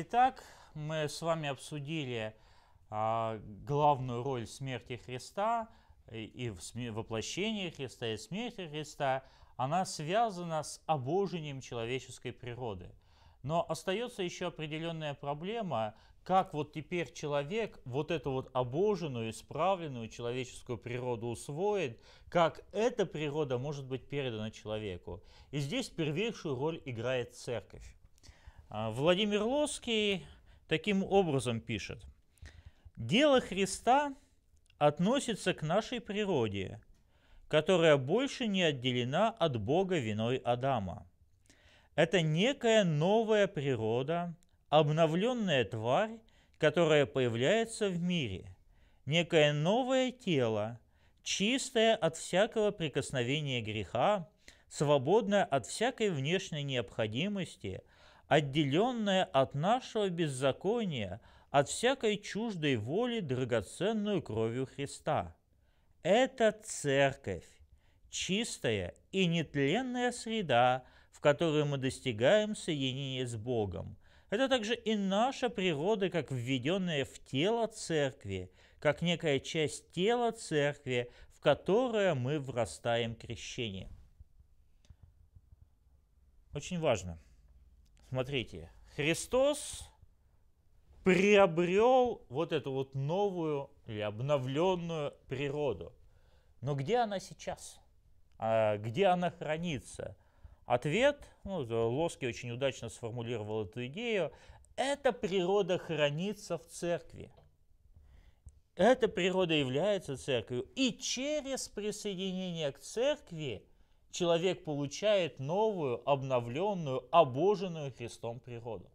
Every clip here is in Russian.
Итак, мы с вами обсудили а, главную роль смерти Христа и, и в сме- воплощении Христа и смерти Христа. Она связана с обожением человеческой природы. Но остается еще определенная проблема, как вот теперь человек вот эту вот обоженную, исправленную человеческую природу усвоит, как эта природа может быть передана человеку. И здесь первейшую роль играет церковь. А, Владимир Лоский таким образом пишет. «Дело Христа относится к нашей природе, которая больше не отделена от Бога виной Адама. Это некая новая природа, обновленная тварь, которая появляется в мире, некое новое тело, чистое от всякого прикосновения греха, свободное от всякой внешней необходимости – отделенное от нашего беззакония, от всякой чуждой воли, драгоценную кровью Христа. Это церковь, чистая и нетленная среда, в которой мы достигаем соединения с Богом. Это также и наша природа, как введенная в тело церкви, как некая часть тела церкви, в которое мы врастаем крещением. Очень важно – Смотрите, Христос приобрел вот эту вот новую или обновленную природу. Но где она сейчас? А где она хранится? Ответ, ну, Лоски очень удачно сформулировал эту идею, эта природа хранится в церкви. Эта природа является церковью. И через присоединение к церкви человек получает новую, обновленную, обоженную Христом природу.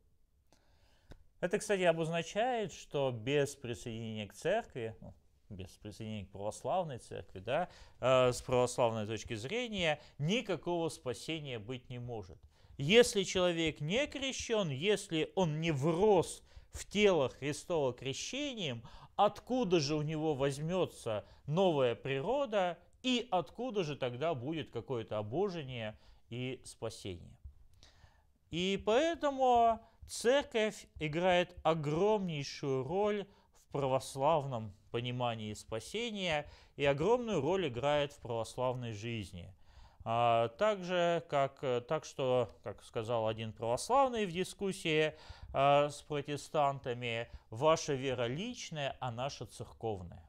Это, кстати, обозначает, что без присоединения к церкви, ну, без присоединения к православной церкви, да, э, с православной точки зрения, никакого спасения быть не может. Если человек не крещен, если он не врос в тело Христова крещением, откуда же у него возьмется новая природа и откуда же тогда будет какое-то обожение и спасение? И поэтому церковь играет огромнейшую роль в православном понимании спасения и огромную роль играет в православной жизни. А, также, как, так что, как сказал один православный в дискуссии а, с протестантами, ваша вера личная, а наша церковная.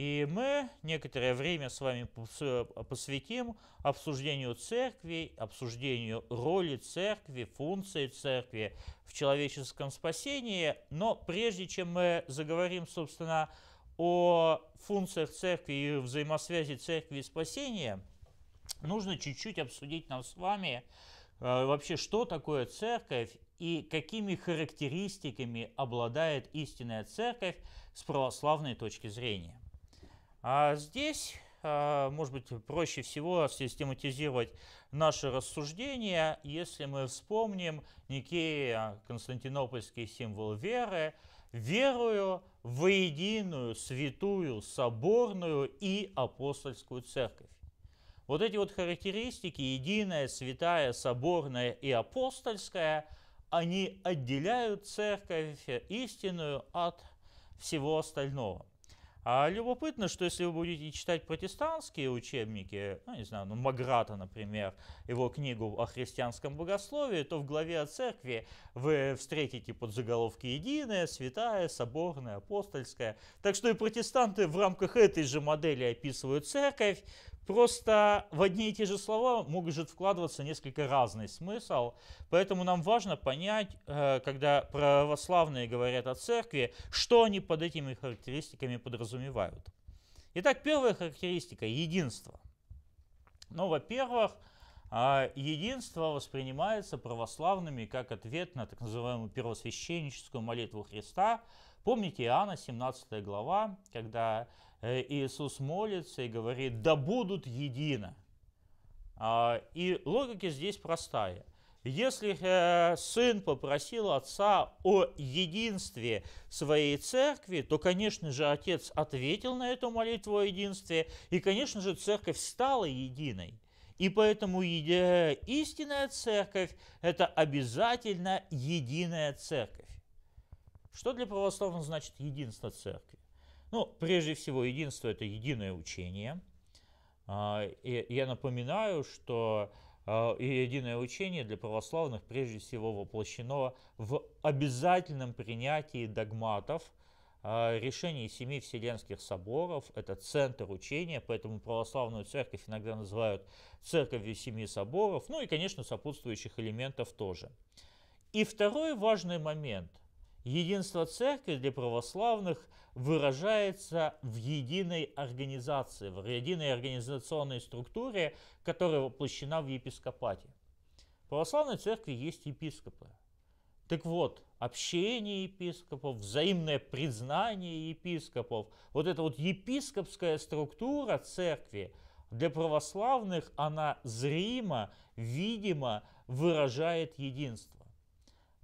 И мы некоторое время с вами э, посвятим обсуждению церкви, обсуждению роли церкви, функции церкви в человеческом спасении. Но прежде чем мы заговорим, собственно, о функциях церкви и взаимосвязи церкви и спасения, нужно чуть-чуть обсудить нам с вами э, вообще, что такое церковь и какими характеристиками обладает истинная церковь с православной точки зрения. А здесь, а, может быть, проще всего систематизировать наши рассуждения, если мы вспомним Никея, константинопольский символ веры, верую в единую, святую, соборную и апостольскую церковь. Вот эти вот характеристики, единая, святая, соборная и апостольская, они отделяют церковь истинную от всего остального. А любопытно, что если вы будете читать протестантские учебники, ну, не знаю, ну, Маграта, например, его книгу о христианском богословии, то в главе о церкви вы встретите под подзаголовки «Единая», «Святая», «Соборная», «Апостольская». Так что и протестанты в рамках этой же модели описывают церковь, Просто в одни и те же слова может вкладываться несколько разный смысл, поэтому нам важно понять, э, когда православные говорят о церкви, что они под этими характеристиками подразумевают. Итак, первая характеристика – единство. Ну, во-первых, а, единство воспринимается православными как ответ на так называемую первосвященническую молитву Христа. Помните Иоанна, 17 глава, когда Э, Иисус молится и говорит, да будут едино. А, и логика здесь простая. Если э, сын попросил отца о единстве своей церкви, то, конечно же, отец ответил на эту молитву о единстве, и, конечно же, церковь стала единой. И поэтому истинная церковь – это обязательно единая церковь. Что для православного значит единство церкви? Ну, прежде всего, единство – это единое учение. А, и я напоминаю, что а, и единое учение для православных прежде всего воплощено в обязательном принятии догматов а, решений семи вселенских соборов. Это центр учения, поэтому православную церковь иногда называют церковью семи соборов, ну и, конечно, сопутствующих элементов тоже. И второй важный момент – Единство церкви для православных выражается в единой организации, в единой организационной структуре, которая воплощена в епископате. В православной церкви есть епископы. Так вот, общение епископов, взаимное признание епископов, вот эта вот епископская структура церкви, для православных она зримо, видимо выражает единство.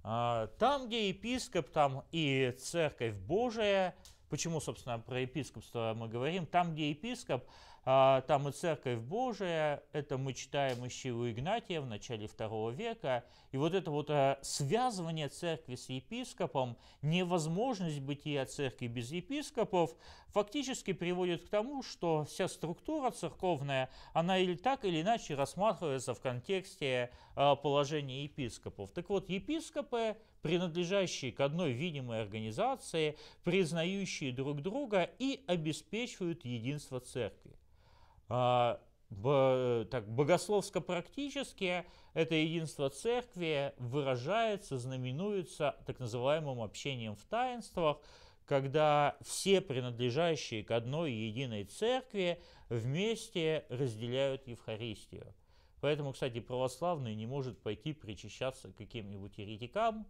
А, там, где епископ, там и церковь Божия, почему, собственно, про епископство мы говорим, там, где епископ, а, там и церковь Божия, это мы читаем еще у Игнатия в начале второго века, и вот это вот а, связывание церкви с епископом, невозможность бытия церкви без епископов, фактически приводит к тому, что вся структура церковная, она или так или иначе рассматривается в контексте а, положения епископов. Так вот, епископы, принадлежащие к одной видимой организации, признающие друг друга и обеспечивают единство церкви а, так, богословско-практически это единство церкви выражается, знаменуется так называемым общением в таинствах, когда все принадлежащие к одной единой церкви вместе разделяют Евхаристию. Поэтому, кстати, православный не может пойти причащаться к каким-нибудь еретикам,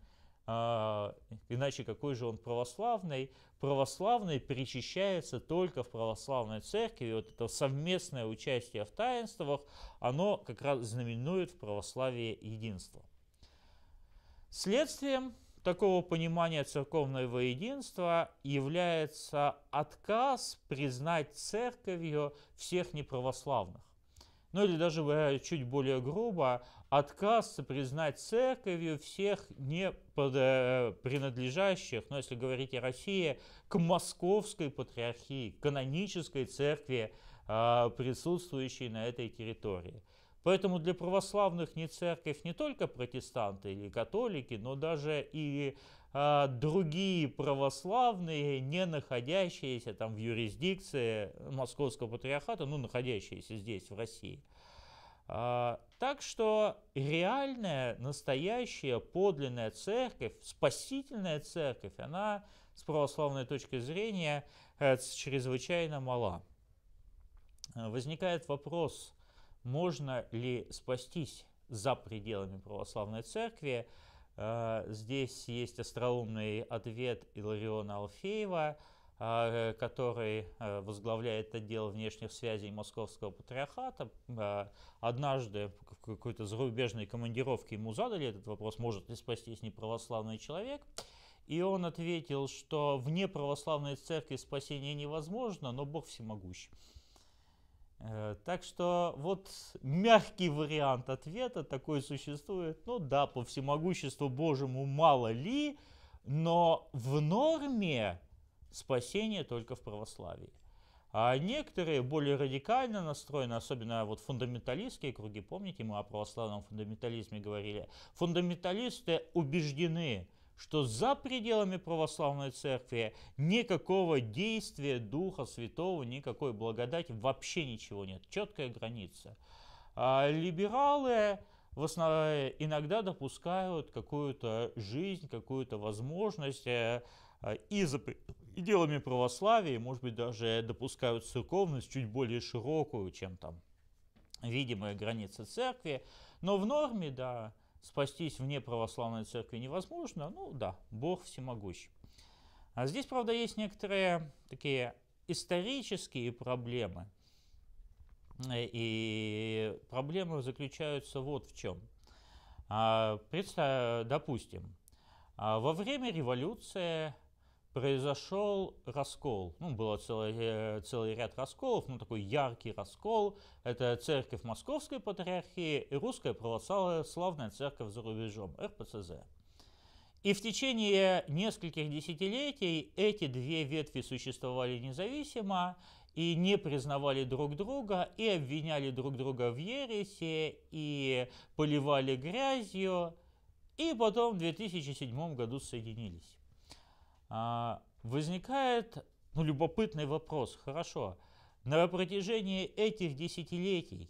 а, иначе какой же он православный? Православный причащается только в православной церкви, и вот это совместное участие в таинствах, оно как раз знаменует в православии единство. Следствием такого понимания церковного единства является отказ признать церковью всех неправославных. Ну или даже э, чуть более грубо, отказ признать церковью всех не э, принадлежащих, ну если говорить о России, к московской патриархии, канонической церкви, а, присутствующей на этой территории. Поэтому для православных не церковь не только протестанты или католики, но даже и э, другие православные, не находящиеся там в юрисдикции Московского патриархата, ну, находящиеся здесь, в России. Э, так что реальная, настоящая, подлинная церковь, спасительная церковь, она с православной точки зрения э, чрезвычайно мала. Э, возникает вопрос – можно ли спастись за пределами православной церкви. А, здесь есть остроумный ответ Илариона Алфеева, а, который а, возглавляет отдел внешних связей Московского патриархата. Однажды в какой-то зарубежной командировке ему задали этот вопрос, может ли спастись неправославный человек. И он ответил, что вне православной церкви спасение невозможно, но Бог всемогущ. Э, так что вот мягкий вариант ответа такой существует. Ну да, по всемогуществу Божьему мало ли, но в норме спасение только в православии. А некоторые более радикально настроены, особенно вот фундаменталистские круги, помните, мы о православном фундаментализме говорили. Фундаменталисты убеждены, что за пределами православной церкви никакого действия Духа Святого, никакой благодати, вообще ничего нет. Четкая граница. А либералы в основном иногда допускают какую-то жизнь, какую-то возможность э, э, и за пределами православия, может быть, даже допускают церковность чуть более широкую, чем там видимая граница церкви. Но в норме, да, спастись вне православной церкви невозможно, ну да, Бог всемогущ. А здесь, правда, есть некоторые такие исторические проблемы. Э, и проблемы заключаются вот в чем. А, представь, допустим, а, во время революции произошел раскол. Ну, было целый, э, целый ряд расколов, ну, такой яркий раскол. Это церковь Московской Патриархии и Русская Православная Церковь за рубежом, РПЦЗ. И в течение нескольких десятилетий эти две ветви существовали независимо и не признавали друг друга, и обвиняли друг друга в ересе, и поливали грязью, и потом в 2007 году соединились. А, возникает ну, любопытный вопрос. Хорошо, на протяжении этих десятилетий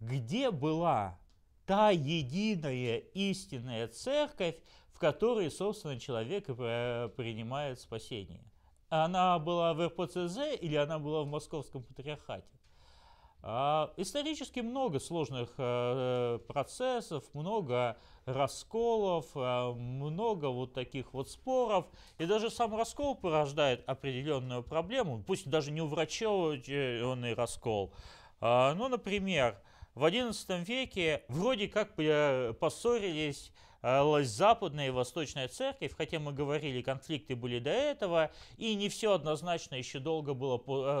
где была та единая истинная церковь, в которой, собственно, человек принимает спасение? Она была в РПЦЗ или она была в Московском патриархате? А, исторически много сложных э, э, процессов, много расколов, э, много вот таких вот споров. И даже сам раскол порождает определенную проблему, пусть даже не уврачеванный раскол. А, ну, например, в XI веке вроде как поссорились западная и восточная церковь, хотя мы говорили, конфликты были до этого, и не все однозначно еще долго было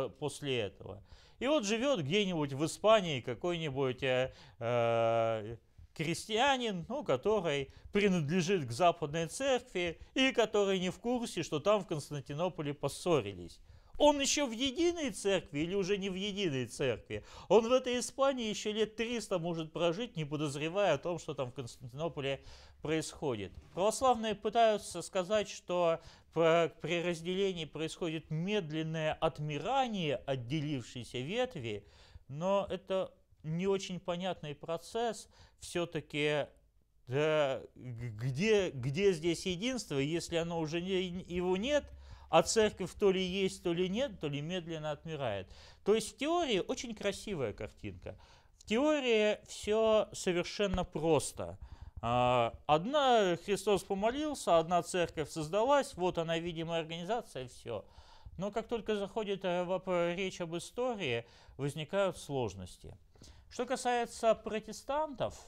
после этого. И вот живет где-нибудь в Испании какой-нибудь э, э, крестьянин, ну, который принадлежит к западной церкви и который не в курсе, что там в Константинополе поссорились. Он еще в единой церкви или уже не в единой церкви? Он в этой Испании еще лет 300 может прожить, не подозревая о том, что там в Константинополе происходит. Православные пытаются сказать, что при разделении происходит медленное отмирание отделившейся ветви, но это не очень понятный процесс. Все-таки да, где, где здесь единство, если оно уже не, его нет – а церковь то ли есть, то ли нет, то ли медленно отмирает. То есть в теории очень красивая картинка. В теории все совершенно просто. А, одна Христос помолился, одна церковь создалась, вот она видимая организация, все. Но как только заходит э, речь об истории, возникают сложности. Что касается протестантов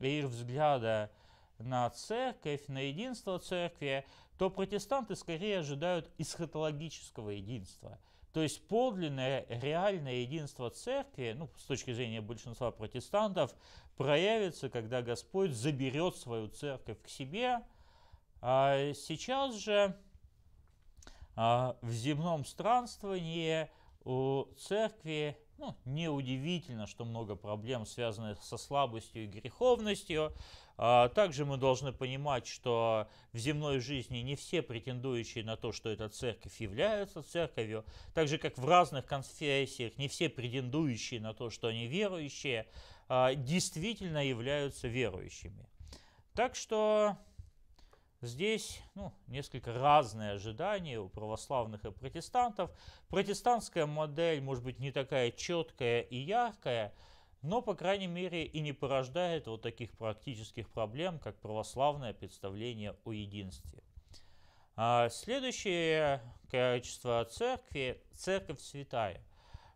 и их взгляда на церковь, на единство церкви, то протестанты скорее ожидают эсхатологического единства. То есть подлинное, реальное единство церкви, ну, с точки зрения большинства протестантов, проявится, когда Господь заберет свою церковь к себе. А сейчас же а, в земном странствовании у церкви ну, неудивительно, что много проблем, связанных со слабостью и греховностью, а, также мы должны понимать, что в земной жизни не все претендующие на то, что эта церковь является церковью, так же как в разных конфессиях не все претендующие на то, что они верующие, а, действительно являются верующими. Так что Здесь ну, несколько разные ожидания у православных и протестантов. Протестантская модель может быть не такая четкая и яркая, но, по крайней мере, и не порождает вот таких практических проблем, как православное представление о единстве. А, следующее качество церкви – церковь святая.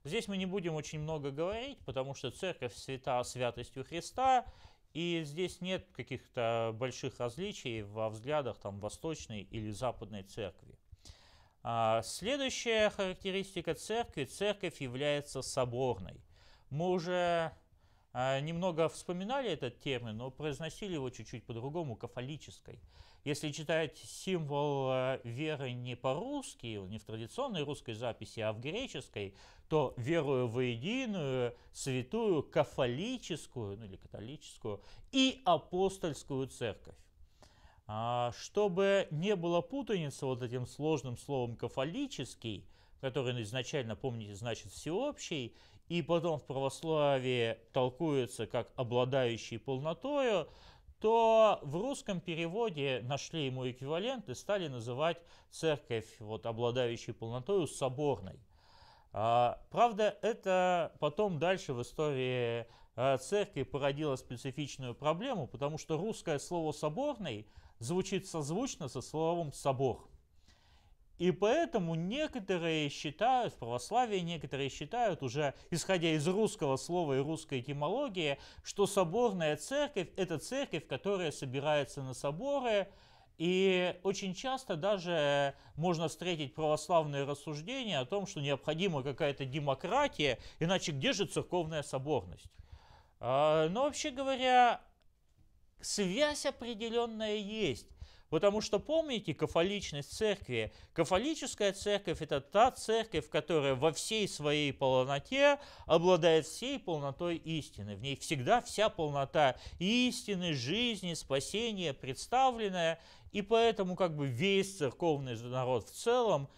Здесь мы не будем очень много говорить, потому что церковь свята святостью Христа, и здесь нет каких-то больших различий во взглядах там, восточной или западной церкви. А, следующая характеристика церкви – церковь является соборной. Мы уже а, немного вспоминали этот термин, но произносили его чуть-чуть по-другому, кафолической. Если читать символ э, веры не по-русски, не в традиционной русской записи, а в греческой, то верую во единую, святую, кафолическую, ну или католическую, и апостольскую церковь. А, чтобы не было путаницы вот этим сложным словом «кафолический», который изначально, помните, значит «всеобщий», и потом в православии толкуется как обладающий полнотою, то в русском переводе нашли ему эквивалент и стали называть церковь, вот, обладающей полнотою, соборной. А, правда, это потом дальше в истории а, церкви породило специфичную проблему, потому что русское слово «соборный» звучит созвучно со словом «собор». И поэтому некоторые считают, в православии некоторые считают, уже исходя из русского слова и русской этимологии, что соборная церковь – это церковь, которая собирается на соборы, и очень часто даже можно встретить православные рассуждения о том, что необходима какая-то демократия, иначе где же церковная соборность? А, Но ну, вообще говоря, связь определенная есть Потому что помните кафоличность церкви? Кафолическая церковь – это та церковь, которая во всей своей полноте обладает всей полнотой истины. В ней всегда вся полнота истины, жизни, спасения представленная. И поэтому как бы весь церковный народ в целом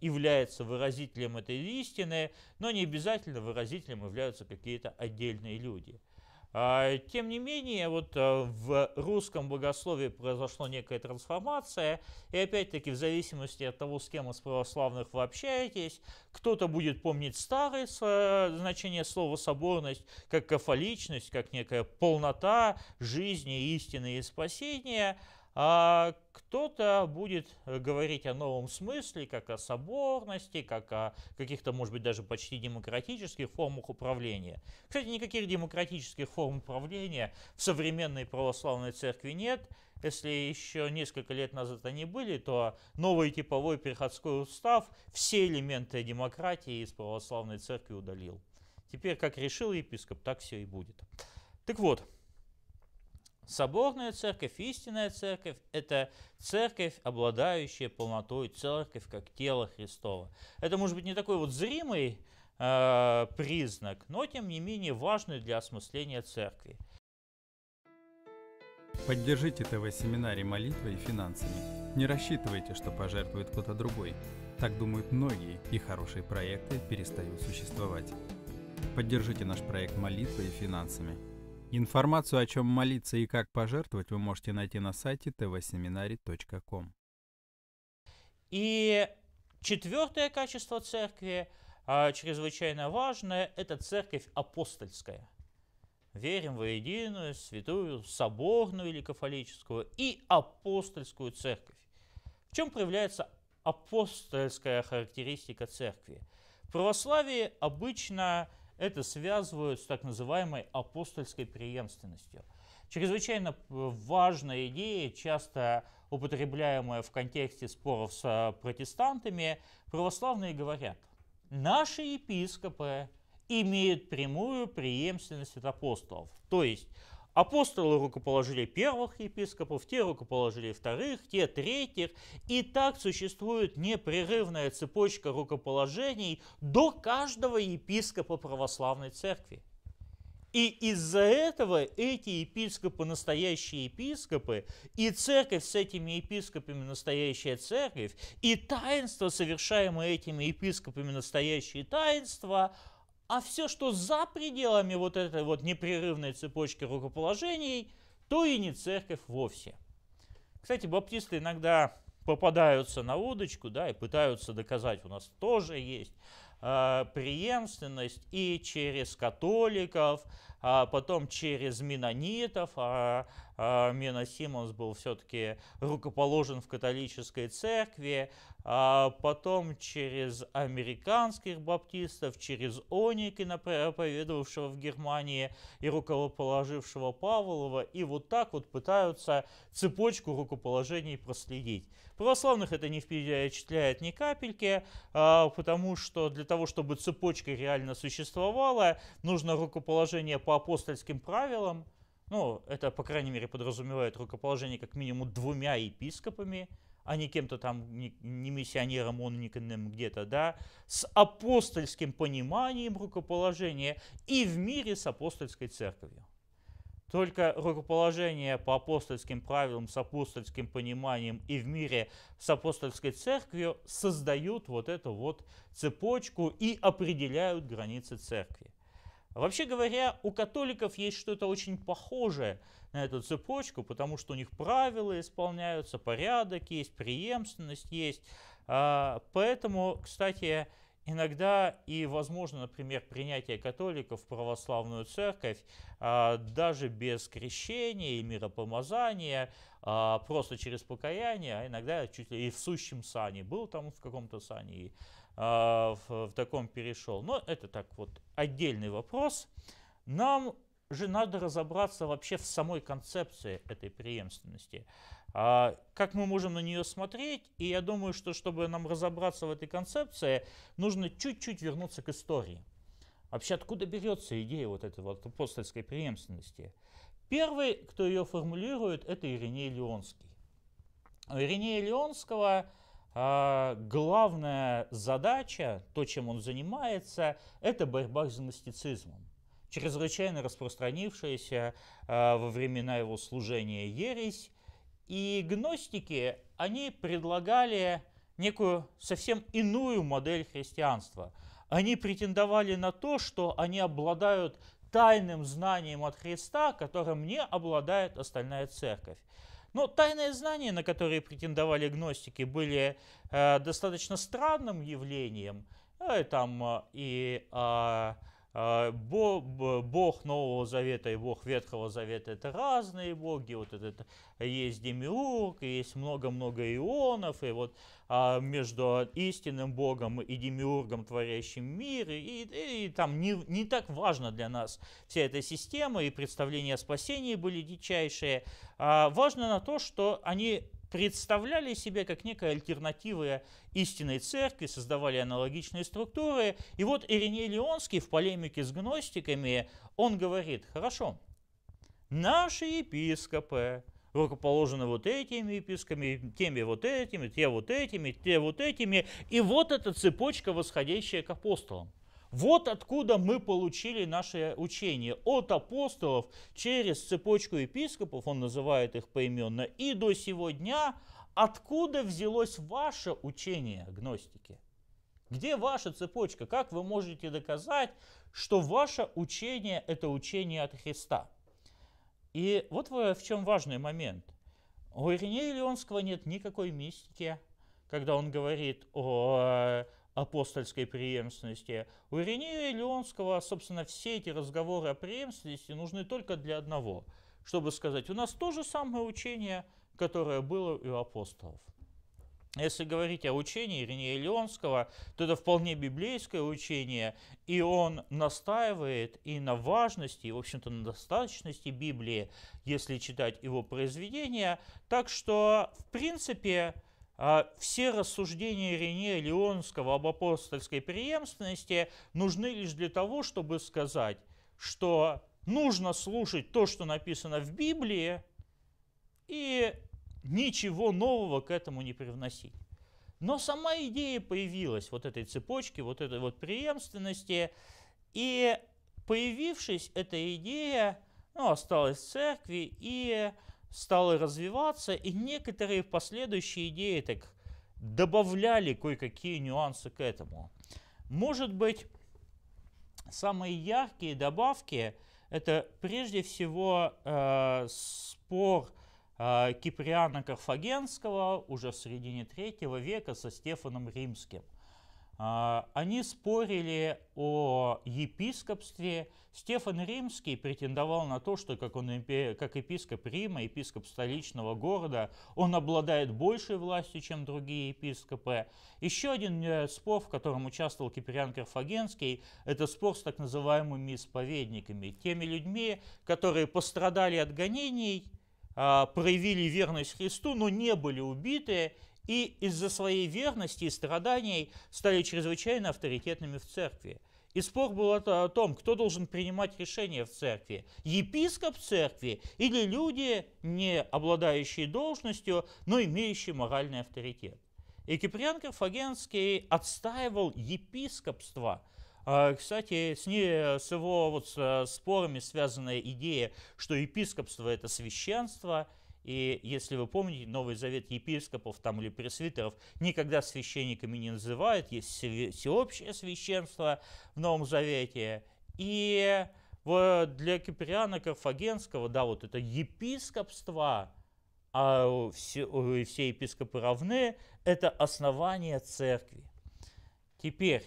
является выразителем этой истины, но не обязательно выразителем являются какие-то отдельные люди – а, тем не менее, вот э, в русском богословии произошла некая трансформация, и опять-таки в зависимости от того, с кем из православных вы общаетесь, кто-то будет помнить старое э, значение слова «соборность» как кафоличность, как некая полнота жизни, истины и спасения – а кто-то будет э, говорить о новом смысле, как о соборности, как о каких-то, может быть, даже почти демократических формах управления. Кстати, никаких демократических форм управления в современной православной церкви нет. Если еще несколько лет назад они были, то новый типовой приходской устав все элементы демократии из православной церкви удалил. Теперь как решил епископ, так все и будет. Так вот, Соборная церковь, истинная церковь – это церковь, обладающая полнотой, церковь как тело Христова. Это может быть не такой вот зримый э, признак, но тем не менее важный для осмысления церкви. Поддержите ТВ-семинарий молитвой и финансами. Не рассчитывайте, что пожертвует кто-то другой. Так думают многие, и хорошие проекты перестают существовать. Поддержите наш проект молитвой и финансами – Информацию, о чем молиться и как пожертвовать, вы можете найти на сайте tvseminary.com. И четвертое качество церкви, а, чрезвычайно важное, это церковь апостольская. Верим в единую, святую, соборную или кафолическую и апостольскую церковь. В чем проявляется апостольская характеристика церкви? В православии обычно это связывают с так называемой апостольской преемственностью. Чрезвычайно э, важная идея, часто употребляемая в контексте споров с э, протестантами, православные говорят, наши епископы имеют прямую преемственность от апостолов. То есть Апостолы рукоположили первых епископов, те рукоположили вторых, те третьих. И так существует непрерывная цепочка рукоположений до каждого епископа православной церкви. И из-за этого эти епископы настоящие епископы, и церковь с этими епископами настоящая церковь, и таинства, совершаемые этими епископами настоящие таинства, а все, что за пределами вот этой вот непрерывной цепочки рукоположений, то и не церковь вовсе. Кстати, баптисты иногда попадаются на удочку, да, и пытаются доказать, у нас тоже есть э, преемственность и через католиков, а потом через минонитов, а, а Мена Симмонс был все-таки рукоположен в католической церкви, а потом через американских баптистов, через Оникина, проповедовавшего в Германии и рукоположившего Павлова, и вот так вот пытаются цепочку рукоположений проследить. Православных это не впечатляет ни капельки, а, потому что для того, чтобы цепочка реально существовала, нужно рукоположение Павлова по апостольским правилам, ну, это, по крайней мере, подразумевает рукоположение как минимум двумя епископами, а не кем-то там, не, не миссионером, он никоным где-то, да, с апостольским пониманием рукоположения и в мире с апостольской церковью. Только рукоположение по апостольским правилам, с апостольским пониманием и в мире с апостольской церковью создают вот эту вот цепочку и определяют границы церкви. Вообще говоря, у католиков есть что-то очень похожее на эту цепочку, потому что у них правила исполняются, порядок есть, преемственность есть. А, поэтому, кстати, иногда и возможно, например, принятие католиков в православную церковь а, даже без крещения и миропомазания, а, просто через покаяние, а иногда чуть ли и в сущем сане. Был там в каком-то сане и а, в, в таком перешел. Но это так вот отдельный вопрос. Нам же надо разобраться вообще в самой концепции этой преемственности. А, как мы можем на нее смотреть? И я думаю, что чтобы нам разобраться в этой концепции, нужно чуть-чуть вернуться к истории. Вообще, откуда берется идея вот этой вот апостольской преемственности? Первый, кто ее формулирует, это Ириней Леонский. У Иринея Леонского а, главная задача, то, чем он занимается, это борьба с гностицизмом чрезвычайно распространившаяся а, во времена его служения ересь. И гностики, они предлагали некую совсем иную модель христианства. Они претендовали на то, что они обладают тайным знанием от Христа, которым не обладает остальная церковь. Но тайные знания, на которые претендовали гностики, были э, достаточно странным явлением. Э, там э, и а, а, бог Нового Завета и Бог Ветхого Завета – это разные боги. Вот этот, есть Демиург, есть много-много ионов. И вот а между истинным Богом и Демиургом, творящим мир. И, и, и там не, не так важно для нас вся эта система, и представления о спасении были дичайшие. А важно на то, что они представляли себя как некая альтернатива истинной церкви, создавали аналогичные структуры. И вот Ириней Леонский в полемике с гностиками, он говорит, хорошо, наши епископы, рукоположены вот этими епископами, теми вот этими, те вот этими, те вот этими, и вот эта цепочка, восходящая к апостолам. Вот откуда мы получили наше учение. От апостолов через цепочку епископов, он называет их поименно, и до сего дня, откуда взялось ваше учение гностики? Где ваша цепочка? Как вы можете доказать, что ваше учение – это учение от Христа? И вот в чем важный момент. У Иринея Леонского нет никакой мистики, когда он говорит о апостольской преемственности. У Иринея Леонского, собственно, все эти разговоры о преемственности нужны только для одного, чтобы сказать, у нас то же самое учение, которое было и у апостолов. Если говорить о учении Иринея Леонского, то это вполне библейское учение, и он настаивает и на важности, и, в общем-то, на достаточности Библии, если читать его произведения. Так что, в принципе, а все рассуждения Рене Леонского об апостольской преемственности нужны лишь для того, чтобы сказать, что нужно слушать то, что написано в Библии, и ничего нового к этому не привносить. Но сама идея появилась вот этой цепочки, вот этой вот преемственности, и появившись эта идея ну, осталась в церкви, и стало развиваться, и некоторые последующие идеи так добавляли кое-какие нюансы к этому. Может быть, самые яркие добавки – это прежде всего э, спор э, Киприана Карфагенского уже в середине третьего века со Стефаном Римским – а, они спорили о епископстве. Стефан Римский претендовал на то, что как, он, как епископ Рима, епископ столичного города, он обладает большей властью, чем другие епископы. Еще один э, спор, в котором участвовал Киприан Карфагенский, это спор с так называемыми исповедниками, теми людьми, которые пострадали от гонений, а, проявили верность Христу, но не были убиты и из-за своей верности и страданий стали чрезвычайно авторитетными в церкви. И спор был о том, кто должен принимать решения в церкви. Епископ церкви или люди, не обладающие должностью, но имеющие моральный авторитет. И Киприан Карфагенский отстаивал епископство. А, кстати, с, не, с его вот, с спорами связанная идея, что епископство – это священство – и если вы помните, Новый Завет епископов там или пресвитеров никогда священниками не называют, есть всеобщее священство в Новом Завете. И для Киприана Карфагенского, да, вот это епископство, а все, э, все епископы равны, это основание церкви. Теперь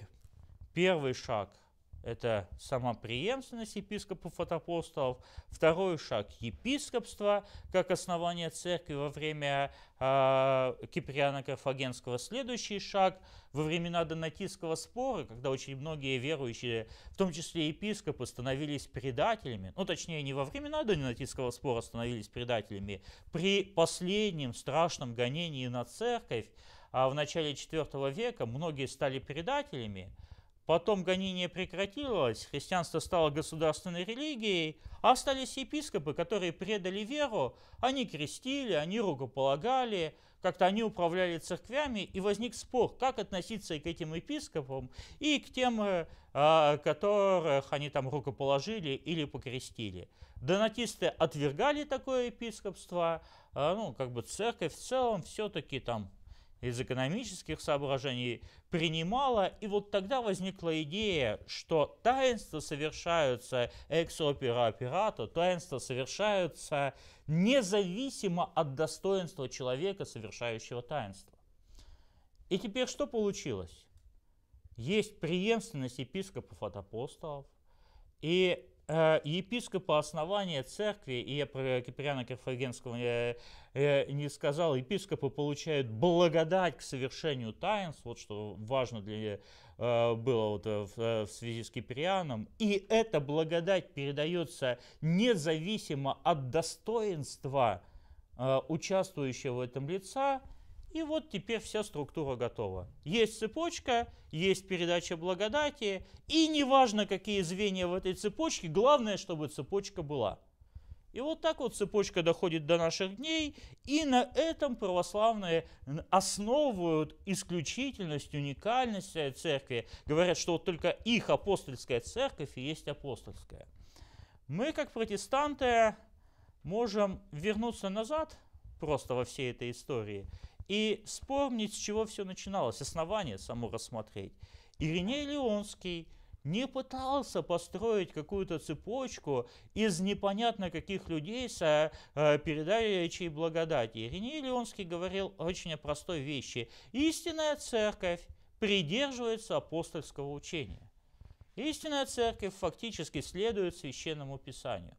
первый шаг это сама преемственность епископов от апостолов. Второй шаг – епископство, как основание церкви во время э, Киприана Карфагенского. Следующий шаг – во времена Донатистского спора, когда очень многие верующие, в том числе епископы, становились предателями. Ну, точнее, не во времена Донатистского спора становились предателями. При последнем страшном гонении на церковь а в начале IV века многие стали предателями – Потом гонение прекратилось, христианство стало государственной религией, а остались епископы, которые предали веру, они крестили, они рукополагали, как-то они управляли церквями, и возник спор, как относиться и к этим епископам, и к тем, э, а, которых они там рукоположили или покрестили. Донатисты отвергали такое епископство, а, ну, как бы церковь в целом все-таки там из экономических соображений принимала. И вот тогда возникла идея, что таинства совершаются экс опера операто, таинства совершаются независимо от достоинства человека, совершающего таинство. И теперь что получилось? Есть преемственность епископов от апостолов, и Э, епископа основания церкви, и я про Киприана Керфагенского э, э, не сказал, епископы получают благодать к совершению таинств, вот что важно для, было вот в связи с Киприаном, и эта благодать передается независимо от достоинства участвующего в этом лица, и вот теперь вся структура готова. Есть цепочка, есть передача благодати, и неважно, какие звенья в этой цепочке, главное, чтобы цепочка была. И вот так вот цепочка доходит до наших дней, и на этом православные основывают исключительность, уникальность церкви. Говорят, что вот только их апостольская церковь и есть апостольская. Мы, как протестанты, можем вернуться назад просто во всей этой истории – и вспомнить, с чего все начиналось, основание само рассмотреть. Ириней Леонский не пытался построить какую-то цепочку из непонятно каких людей с э, передачей благодати. Ириней Леонский говорил очень о простой вещи. Истинная церковь придерживается апостольского учения. Истинная церковь фактически следует священному писанию.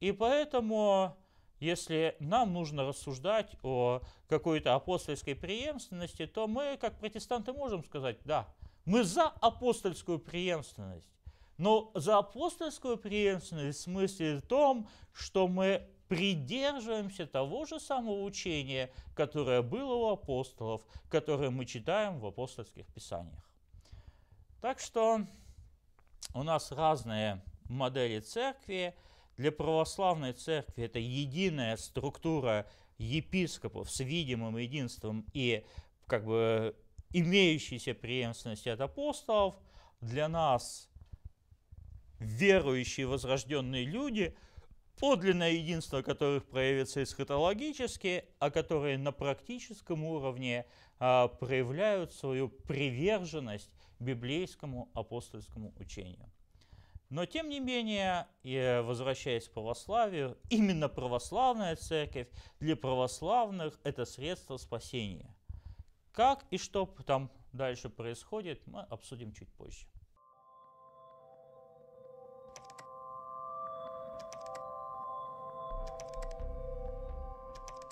И поэтому если нам нужно рассуждать о какой-то апостольской преемственности, то мы, как протестанты, можем сказать, да, мы за апостольскую преемственность. Но за апостольскую преемственность в смысле в том, что мы придерживаемся того же самого учения, которое было у апостолов, которое мы читаем в апостольских писаниях. Так что у нас разные модели церкви, для православной церкви это единая структура епископов с видимым единством и как бы имеющейся преемственности от апостолов. Для нас верующие возрожденные люди – подлинное единство которых проявится эсхатологически, а которые на практическом уровне а, проявляют свою приверженность библейскому апостольскому учению. Но тем не менее, и э, возвращаясь к православию, именно православная церковь для православных это средство спасения. Как и что там дальше происходит, мы обсудим чуть позже.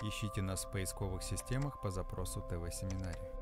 Ищите нас в поисковых системах по запросу ТВ-семинария.